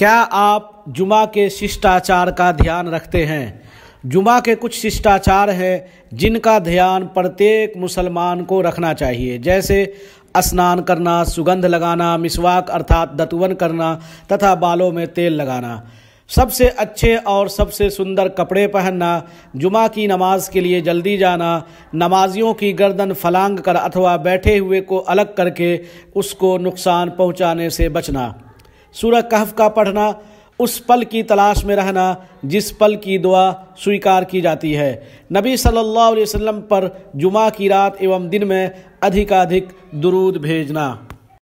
क्या आप जुमा के शिष्टाचार का ध्यान रखते हैं जुमा के कुछ शिष्टाचार हैं जिनका ध्यान प्रत्येक मुसलमान को रखना चाहिए जैसे स्नान करना सुगंध लगाना मिसवाक अर्थात दतवन करना तथा बालों में तेल लगाना सबसे अच्छे और सबसे सुंदर कपड़े पहनना जुमा की नमाज के लिए जल्दी जाना नमाजियों की गर्दन फलांग कर अथवा बैठे हुए को अलग करके उसको नुकसान पहुंचाने से बचना सूरह कहफ का पढ़ना उस पल की तलाश में रहना जिस पल की दुआ स्वीकार की जाती है नबी सल्लल्लाहु अलैहि वसल्लम पर जुमा की रात एवं दिन में अधिकाधिक दुरूद भेजना